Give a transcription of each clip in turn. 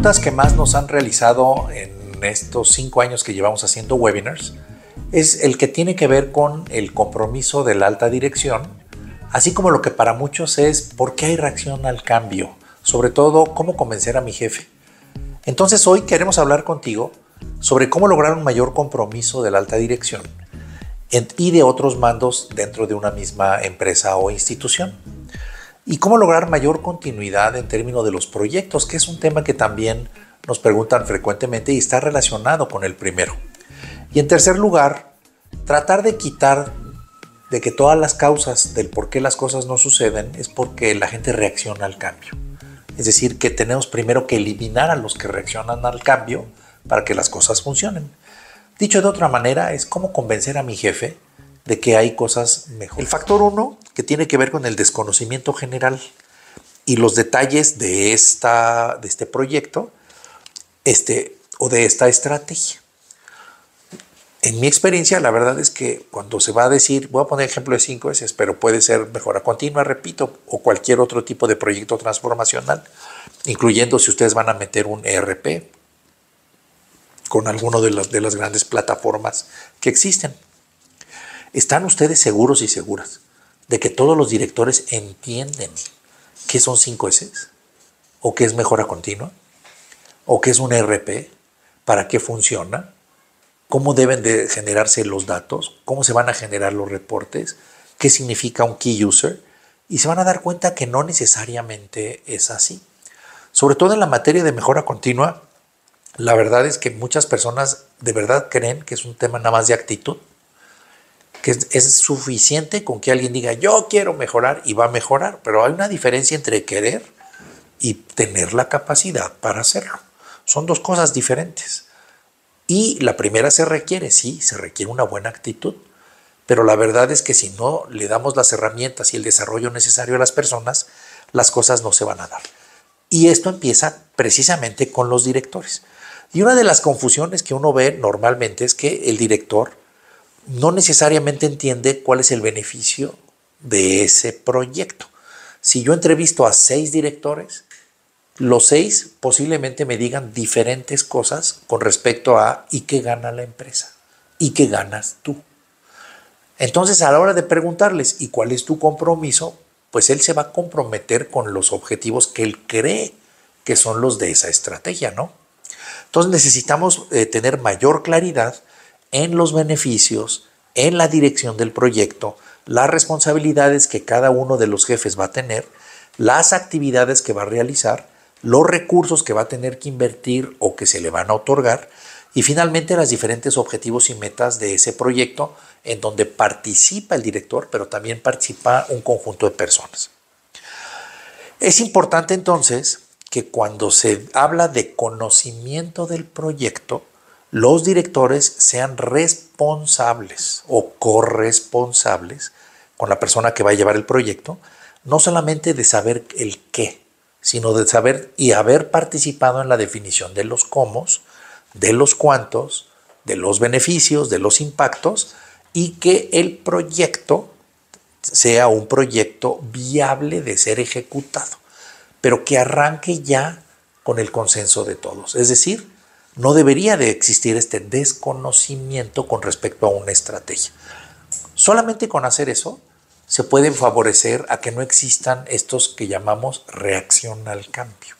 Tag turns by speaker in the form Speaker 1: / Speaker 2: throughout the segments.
Speaker 1: preguntas que más nos han realizado en estos cinco años que llevamos haciendo webinars es el que tiene que ver con el compromiso de la alta dirección, así como lo que para muchos es por qué hay reacción al cambio, sobre todo cómo convencer a mi jefe. Entonces hoy queremos hablar contigo sobre cómo lograr un mayor compromiso de la alta dirección y de otros mandos dentro de una misma empresa o institución y cómo lograr mayor continuidad en términos de los proyectos, que es un tema que también nos preguntan frecuentemente y está relacionado con el primero. Y en tercer lugar, tratar de quitar de que todas las causas del por qué las cosas no suceden es porque la gente reacciona al cambio. Es decir, que tenemos primero que eliminar a los que reaccionan al cambio para que las cosas funcionen. Dicho de otra manera, es cómo convencer a mi jefe de que hay cosas mejor. El factor uno, que tiene que ver con el desconocimiento general y los detalles de, esta, de este proyecto este, o de esta estrategia. En mi experiencia, la verdad es que cuando se va a decir, voy a poner ejemplo de 5 veces, pero puede ser mejora continua, repito, o cualquier otro tipo de proyecto transformacional, incluyendo si ustedes van a meter un ERP con alguno de las, de las grandes plataformas que existen. ¿Están ustedes seguros y seguras de que todos los directores entienden qué son 5S? ¿O qué es mejora continua? ¿O qué es un RP? ¿Para qué funciona? ¿Cómo deben de generarse los datos? ¿Cómo se van a generar los reportes? ¿Qué significa un key user? Y se van a dar cuenta que no necesariamente es así. Sobre todo en la materia de mejora continua, la verdad es que muchas personas de verdad creen que es un tema nada más de actitud que es, suficiente con que alguien diga, yo quiero mejorar y va a mejorar, pero hay una diferencia entre querer y tener la capacidad para hacerlo. Son dos cosas diferentes. Y la primera se requiere, sí, se requiere una buena actitud, pero la verdad es que si no le damos las herramientas y el desarrollo necesario a las personas, las cosas no se van a dar. Y esto empieza precisamente con los directores. Y una de las confusiones que uno ve normalmente es que el director no necesariamente entiende cuál es el beneficio de ese proyecto. Si yo entrevisto a seis directores, los seis posiblemente me digan diferentes cosas con respecto a ¿y qué gana la empresa? ¿Y qué ganas tú? Entonces, a la hora de preguntarles ¿y cuál es tu compromiso? Pues él se va a comprometer con los objetivos que él cree que son los de esa estrategia, ¿no? Entonces necesitamos eh, tener mayor claridad en los beneficios, en la dirección del proyecto, las responsabilidades que cada uno de los jefes va a tener, las actividades que va a realizar, los recursos que va a tener que invertir o que se le van a otorgar y finalmente los diferentes objetivos y metas de ese proyecto en donde participa el director, pero también participa un conjunto de personas. Es importante entonces que cuando se habla de conocimiento del proyecto, los directores sean responsables o corresponsables con la persona que va a llevar el proyecto, no solamente de saber el qué, sino de saber y haber participado en la definición de los cómo, de los cuántos, de los beneficios, de los impactos, y que el proyecto sea un proyecto viable de ser ejecutado, pero que arranque ya con el consenso de todos. Es decir, no debería de existir este desconocimiento con respecto a una estrategia. Solamente con hacer eso se pueden favorecer a que no existan estos que llamamos reacción al cambio,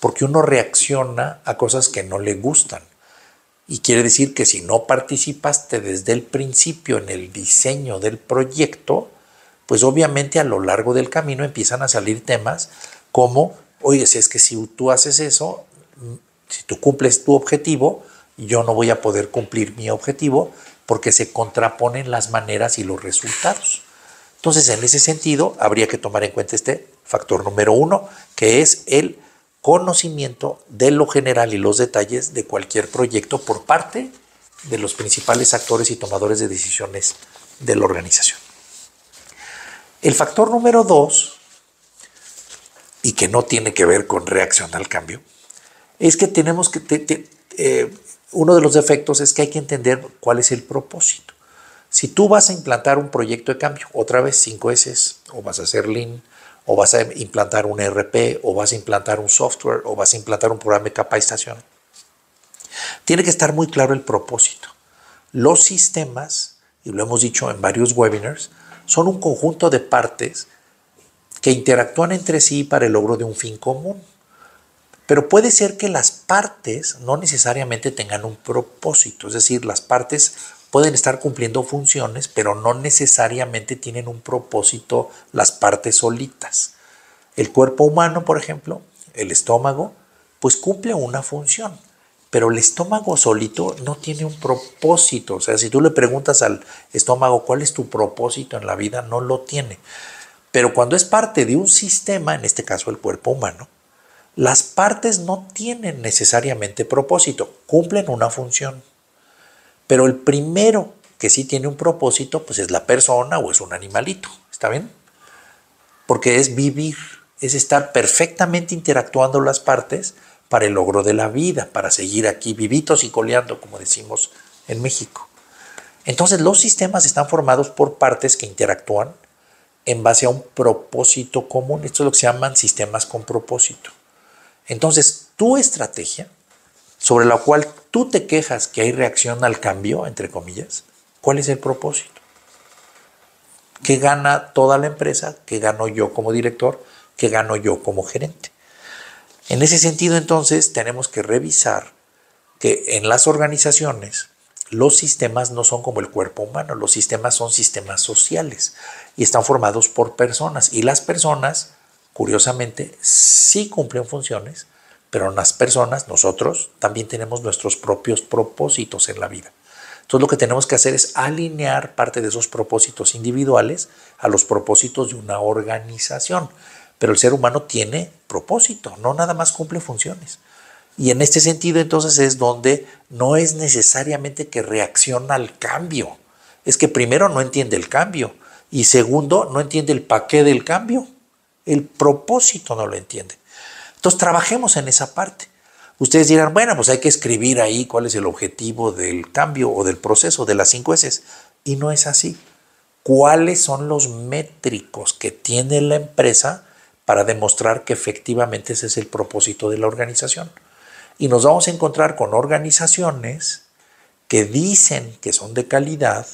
Speaker 1: porque uno reacciona a cosas que no le gustan. Y quiere decir que si no participaste desde el principio en el diseño del proyecto, pues obviamente a lo largo del camino empiezan a salir temas como, oye, si es que si tú haces eso, si tú cumples tu objetivo, yo no voy a poder cumplir mi objetivo porque se contraponen las maneras y los resultados. Entonces, en ese sentido, habría que tomar en cuenta este factor número uno, que es el conocimiento de lo general y los detalles de cualquier proyecto por parte de los principales actores y tomadores de decisiones de la organización. El factor número dos, y que no tiene que ver con reacción al cambio, es que tenemos que, eh, uno de los defectos es que hay que entender cuál es el propósito. Si tú vas a implantar un proyecto de cambio, otra vez 5 S, o vas a hacer Lean, o vas a implantar un e RP, o vas a implantar un software, o vas a implantar un programa de capacitación, tiene que estar muy claro el propósito. Los sistemas, y lo hemos dicho en varios webinars, son un conjunto de partes que interactúan entre sí para el logro de un fin común. Pero puede ser que las partes no necesariamente tengan un propósito, es decir, las partes pueden estar cumpliendo funciones, pero no necesariamente tienen un propósito las partes solitas. El cuerpo humano, por ejemplo, el estómago, pues cumple una función, pero el estómago solito no tiene un propósito. O sea, si tú le preguntas al estómago cuál es tu propósito en la vida, no lo tiene. Pero cuando es parte de un sistema, en este caso el cuerpo humano, las partes no tienen necesariamente propósito, cumplen una función. Pero el primero que sí tiene un propósito, pues es la persona o es un animalito, ¿está bien? Porque es vivir, es estar perfectamente interactuando las partes para el logro de la vida, para seguir aquí vivitos y coleando, como decimos en México. Entonces los sistemas están formados por partes que interactúan en base a un propósito común. Esto es lo que se llaman sistemas con propósito. Entonces, tu estrategia, sobre la cual tú te quejas que hay reacción al cambio, entre comillas, ¿cuál es el propósito? ¿Qué gana toda la empresa? ¿Qué gano yo como director? ¿Qué gano yo como gerente? En ese sentido, entonces, tenemos que revisar que en las organizaciones los sistemas no son como el cuerpo humano, los sistemas son sistemas sociales y están formados por personas y las personas curiosamente, sí cumplen funciones, pero las personas, nosotros, también tenemos nuestros propios propósitos en la vida. Entonces lo que tenemos que hacer es alinear parte de esos propósitos individuales a los propósitos de una organización. Pero el ser humano tiene propósito, no nada más cumple funciones. Y en este sentido entonces es donde no es necesariamente que reacciona al cambio. Es que primero no entiende el cambio y segundo no entiende el paquete del cambio el propósito no lo entiende. Entonces trabajemos en esa parte. Ustedes dirán, bueno, pues hay que escribir ahí cuál es el objetivo del cambio o del proceso de las cinco S. Y no es así. ¿Cuáles son los métricos que tiene la empresa para demostrar que efectivamente ese es el propósito de la organización? Y nos vamos a encontrar con organizaciones que dicen que son de calidad,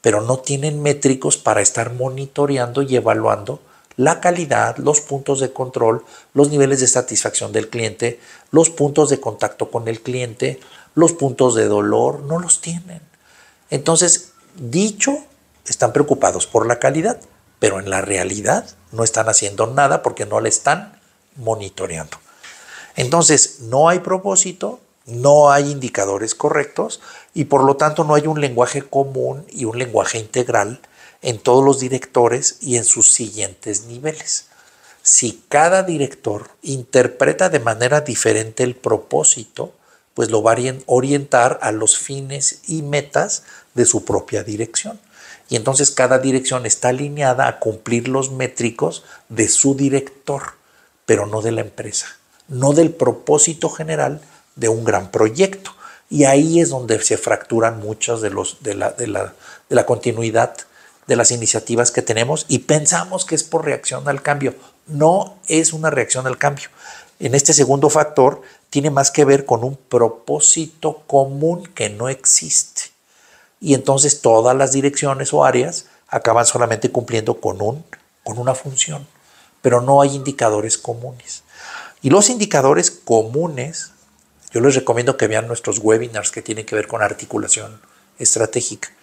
Speaker 1: pero no tienen métricos para estar monitoreando y evaluando la calidad, los puntos de control, los niveles de satisfacción del cliente, los puntos de contacto con el cliente, los puntos de dolor, no los tienen. Entonces, dicho, están preocupados por la calidad, pero en la realidad no están haciendo nada porque no le están monitoreando. Entonces, no hay propósito, no hay indicadores correctos y por lo tanto no hay un lenguaje común y un lenguaje integral en todos los directores y en sus siguientes niveles. Si cada director interpreta de manera diferente el propósito, pues lo va a orientar a los fines y metas de su propia dirección. Y entonces cada dirección está alineada a cumplir los métricos de su director, pero no de la empresa, no del propósito general de un gran proyecto. Y ahí es donde se fracturan muchas de, los, de, la, de, la, de la continuidad de las iniciativas que tenemos y pensamos que es por reacción al cambio. No es una reacción al cambio. En este segundo factor tiene más que ver con un propósito común que no existe. Y entonces todas las direcciones o áreas acaban solamente cumpliendo con, un, con una función, pero no hay indicadores comunes. Y los indicadores comunes, yo les recomiendo que vean nuestros webinars que tienen que ver con articulación estratégica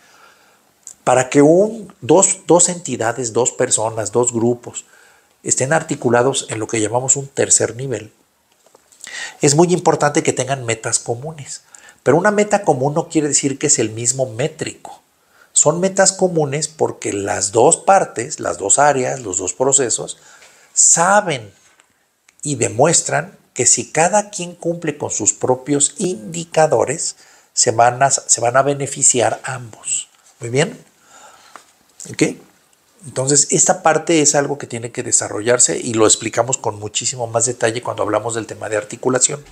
Speaker 1: para que un, dos, entidades, dos personas, dos grupos estén articulados en lo que llamamos un tercer nivel, es muy importante que tengan metas comunes. Pero una meta común no quiere decir que es el mismo métrico. Son metas comunes porque las dos partes, las dos áreas, los dos procesos, saben y demuestran que si cada quien cumple con sus propios indicadores, se van se van a beneficiar ambos. Muy bien. Entonces, esta parte es algo que tiene que desarrollarse y lo explicamos con muchísimo más detalle cuando hablamos del tema de articulación.